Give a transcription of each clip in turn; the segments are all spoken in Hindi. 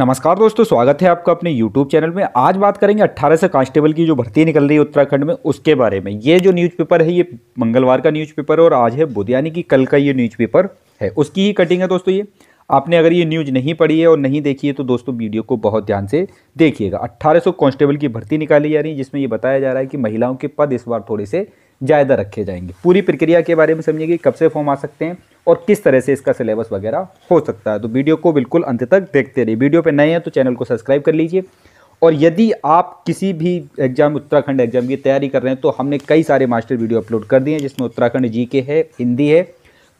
नमस्कार दोस्तों स्वागत है आपका अपने YouTube चैनल में आज बात करेंगे 18 से कांस्टेबल की जो भर्ती निकल रही है उत्तराखंड में उसके बारे में ये जो न्यूज़पेपर है ये मंगलवार का न्यूज़पेपर और आज है बुध यानी कि कल का ये न्यूज़पेपर है उसकी ही कटिंग है दोस्तों ये आपने अगर ये न्यूज़ नहीं पढ़ी है और नहीं देखी है तो दोस्तों वीडियो को बहुत ध्यान से देखिएगा अट्ठारह कांस्टेबल की भर्ती निकाली जा रही है जिसमें ये बताया जा रहा है कि महिलाओं के पद इस बार थोड़े से ज़्यादा रखे जाएंगे पूरी प्रक्रिया के बारे में कि कब से फॉर्म आ सकते हैं और किस तरह से इसका सिलेबस वगैरह हो सकता है तो वीडियो को बिल्कुल अंत तक देखते रहिए वीडियो पर नए हैं तो चैनल को सब्सक्राइब कर लीजिए और यदि आप किसी भी एग्जाम उत्तराखंड एग्जाम की तैयारी कर रहे हैं तो हमने कई सारे मास्टर वीडियो अपलोड कर दिए हैं जिसमें उत्तराखंड जी के है हिंदी है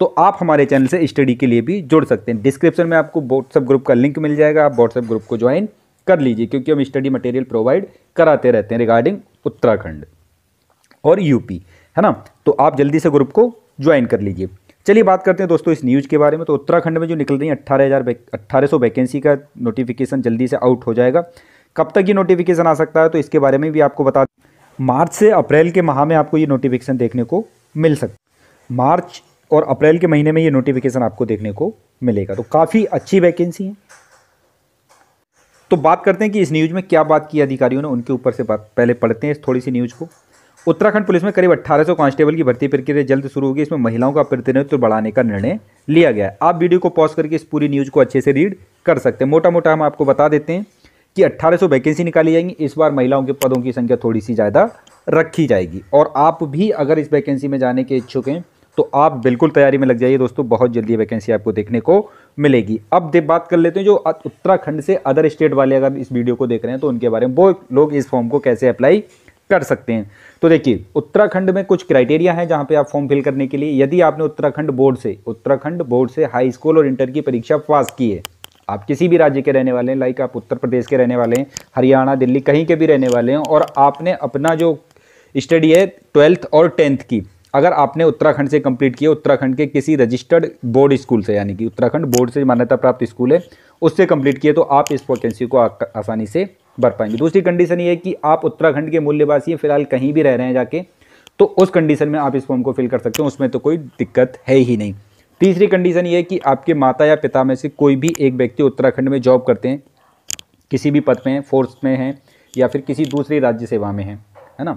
तो आप हमारे चैनल से स्टडी के लिए भी जुड़ सकते हैं डिस्क्रिप्शन में आपको व्हाट्सअप ग्रुप का लिंक मिल जाएगा आप व्हाट्सअप ग्रुप को ज्वाइन कर लीजिए क्योंकि हम स्टडी मटेरियल प्रोवाइड कराते रहते हैं रिगार्डिंग उत्तराखंड और यूपी है ना तो आप जल्दी से ग्रुप को ज्वाइन कर लीजिए चलिए बात करते हैं दोस्तों इस न्यूज़ के बारे में तो उत्तराखंड में जो निकल रही है अट्ठारह हज़ार अट्ठारह सौ वैकेंसी का नोटिफिकेशन जल्दी से आउट हो जाएगा कब तक ये नोटिफिकेशन आ सकता है तो इसके बारे में भी आपको बता मार्च से अप्रैल के माह में आपको ये नोटिफिकेशन देखने को मिल सकता मार्च और अप्रैल के महीने में ये नोटिफिकेशन आपको देखने को मिलेगा तो काफ़ी अच्छी वैकेंसी है तो बात करते हैं कि इस न्यूज़ में क्या बात की अधिकारियों ने उनके ऊपर से बात पहले पढ़ते हैं इस थोड़ी सी न्यूज़ को उत्तराखंड पुलिस में करीब 1800 कांस्टेबल की भर्ती प्रक्रिया जल्द शुरू होगी इसमें महिलाओं का प्रतिनिधित्व बढ़ाने का निर्णय लिया गया आप वीडियो को पॉज करके इस पूरी न्यूज़ को अच्छे से रीड कर सकते हैं मोटा मोटा हम आपको बता देते हैं कि 1800 वैकेंसी निकाली जाएंगी इस बार महिलाओं के पदों की संख्या थोड़ी सी ज़्यादा रखी जाएगी और आप भी अगर इस वैकेंसी में जाने के इच्छुक हैं तो आप बिल्कुल तैयारी में लग जाइए दोस्तों बहुत जल्दी वैकेंसी आपको देखने को मिलेगी अब बात कर लेते हैं जो उत्तराखंड से अदर स्टेट वाले अगर इस वीडियो को देख रहे हैं तो उनके बारे में वो लोग इस फॉर्म को कैसे अप्लाई कर सकते हैं तो देखिए उत्तराखंड में कुछ क्राइटेरिया है जहां पे आप फॉर्म फिल करने के लिए यदि आपने उत्तराखंड बोर्ड से उत्तराखंड बोर्ड से हाई स्कूल और इंटर की परीक्षा पास की है आप किसी भी राज्य के रहने वाले हैं लाइक आप उत्तर प्रदेश के रहने वाले हैं हरियाणा दिल्ली कहीं के भी रहने वाले हैं और आपने अपना जो स्टडी है ट्वेल्थ और टेंथ की अगर आपने उत्तराखंड से कंप्लीट किया उत्तराखंड के किसी रजिस्टर्ड बोर्ड स्कूल से यानी कि उत्तराखंड बोर्ड से मान्यता प्राप्त स्कूल है उससे कंप्लीट किए तो आप इस वैकेंसी को आसानी से भर पाएंगे दूसरी कंडीशन ये है कि आप उत्तराखंड के मूल्यवासी फिलहाल कहीं भी रह रहे हैं जाके तो उस कंडीशन में आप इस फॉर्म को फिल कर सकते हो उसमें तो कोई दिक्कत है ही नहीं तीसरी कंडीशन ये है कि आपके माता या पिता में से कोई भी एक व्यक्ति उत्तराखंड में जॉब करते हैं किसी भी पद में हैं फोर्स में हैं या फिर किसी दूसरी राज्य सेवा में हैं है ना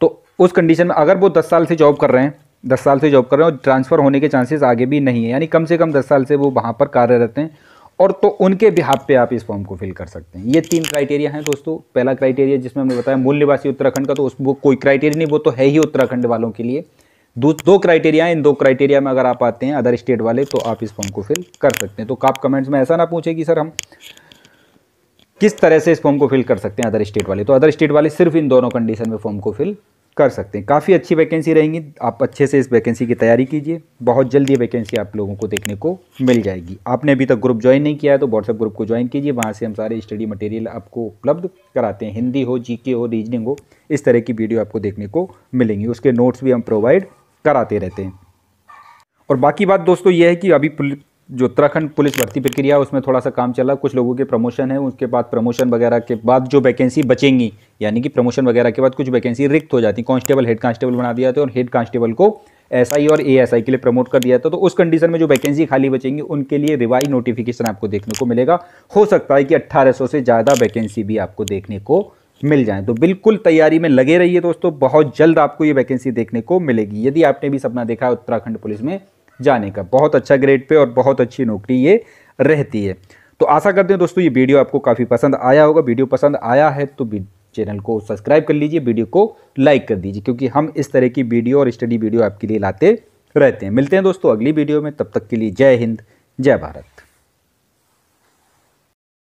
तो उस कंडीशन में अगर वो दस साल से जॉब कर रहे हैं दस साल से जॉब कर रहे हैं और ट्रांसफ़र होने के चांसेस आगे भी नहीं है यानी कम से कम दस साल से वो वहाँ पर कार्यरत हैं और तो उनके बिहाफ पे आप इस फॉर्म को फिल कर सकते हैं ये तीन क्राइटेरिया हैं दोस्तों पहला क्राइटेरिया जिसमें हमने बताया मूल निवासी उत्तराखंड का तो उस वो कोई क्राइटेरिया नहीं वो तो है ही उत्तराखंड वालों के लिए दो दो क्राइटेरिया इन दो क्राइटेरिया में अगर आप आते हैं अदर स्टेट वाले तो आप इस फॉर्म को फिल कर सकते हैं तो आप कमेंट्स में ऐसा ना पूछे कि सर हम किस तरह से इस फॉर्म को फिल कर सकते हैं अदर स्टेट वाले तो अदर स्टेट वाले सिर्फ इन दोनों कंडीशन में फॉर्म को फिल कर सकते हैं काफ़ी अच्छी वैकेंसी रहेंगी आप अच्छे से इस वैकेंसी की तैयारी कीजिए बहुत जल्दी ये वैकेंसी आप लोगों को देखने को मिल जाएगी आपने अभी तक ग्रुप ज्वाइन नहीं किया है तो व्हाट्सएप ग्रुप को ज्वाइन कीजिए वहाँ से हम सारे स्टडी मटेरियल आपको उपलब्ध कराते हैं हिंदी हो जीके हो रीजनिंग हो इस तरह की वीडियो आपको देखने को मिलेंगी उसके नोट्स भी हम प्रोवाइड कराते रहते हैं और बाकी बात दोस्तों ये है कि अभी जो उत्तराखंड पुलिस भर्ती प्रक्रिया है उसमें थोड़ा सा काम चला कुछ लोगों के प्रमोशन है उसके बाद प्रमोशन वगैरह के बाद जो वैकेंसी बचेंगी यानी कि प्रमोशन वगैरह के बाद कुछ वैकेंसी रिक्त हो जाती कांस्टेबल हेड कांस्टेबल बना दिया था और हेड कांस्टेबल को एसआई और एएसआई के लिए प्रमोट कर दिया था तो उस कंडीशन में जो वैकेंसी खाली बचेंगी उनके लिए रिवाई नोटिफिकेशन आपको देखने को मिलेगा हो सकता है कि अट्ठारह से ज़्यादा वैकेंसी भी आपको देखने को मिल जाए तो बिल्कुल तैयारी में लगे रहिए दोस्तों बहुत जल्द आपको ये वैकेंसी देखने को मिलेगी यदि आपने भी सपना देखा है उत्तराखंड पुलिस में जाने का बहुत अच्छा ग्रेड पे और बहुत अच्छी नौकरी ये रहती है तो आशा करते हैं दोस्तों ये वीडियो आपको काफ़ी पसंद आया होगा वीडियो पसंद आया है तो चैनल को सब्सक्राइब कर लीजिए वीडियो को लाइक कर दीजिए क्योंकि हम इस तरह की वीडियो और स्टडी वीडियो आपके लिए लाते रहते हैं मिलते हैं दोस्तों अगली वीडियो में तब तक के लिए जय हिंद जय भारत